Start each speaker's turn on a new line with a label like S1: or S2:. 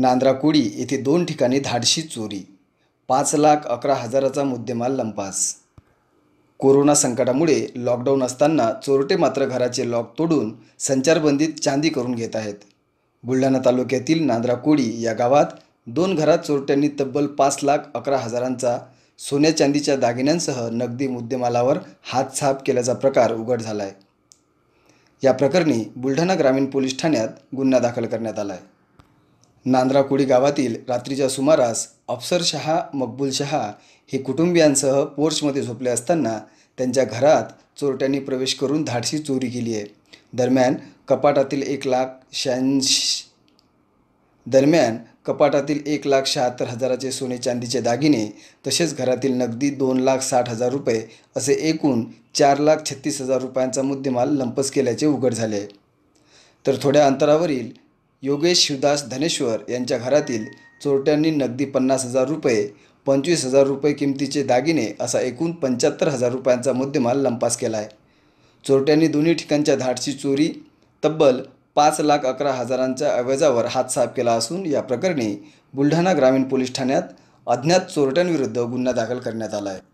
S1: नांद्राकुडी येथे दोन ठिकाणी धाडशी
S2: चोरी पाच लाख अकरा हजाराचा मुद्देमाल लंपास कोरोना संकटामुळे लॉकडाऊन असताना चोरटे मात्र घराचे लॉक तोडून संचारबंदीत चांदी करून घेत आहेत बुलढाणा तालुक्यातील नांद्राकुडी या गावात दोन घरात चोरट्यांनी तब्बल पाच लाख अकरा हजारांचा सोन्या चांदीच्या दागिन्यांसह नगदी मुद्देमालावर हातछाप केल्याचा प्रकार उघड झाला आहे या प्रकरणी बुलढाणा ग्रामीण पोलीस ठाण्यात गुन्हा दाखल करण्यात आला आहे नांद्राकुडी गावातील रात्रीच्या सुमारास अफसरशहा शहा हे कुटुंबियांसह पोर्चमध्ये झोपले असताना त्यांच्या घरात चोरट्यांनी प्रवेश करून धाडशी चोरी केली आहे दरम्यान कपाटातील एक लाख शहाऐंशी दरम्यान कपाटातील एक लाख शहात्तर हजाराचे सोने चांदीचे दागिने तसेच घरातील नगदी दोन लाख साठ हजार रुपये असे एकूण चार लाख छत्तीस हजार रुपयांचा मुद्देमाल लंपस केल्याचे उघड झाले तर थोड्या अंतरावरील योगेश शिवदास धनेश्वर यांच्या घरातील चोरट्यांनी नगदी पन्नास हजार रुपये पंचवीस हजार रुपये किमतीचे दागिने असा एकूण पंच्याहत्तर हजार रुपयांचा मुद्देमाल लंपास केला आहे चोरट्यांनी दोन्ही ठिकाणच्या धाडची चोरी तब्बल पाच लाख अकरा हजारांच्या अवजावर हात साफ केला असून या प्रकरणी बुलढाणा ग्रामीण पोलीस ठाण्यात
S1: अज्ञात चोरट्यांविरुद्ध गुन्हा दाखल करण्यात आला आहे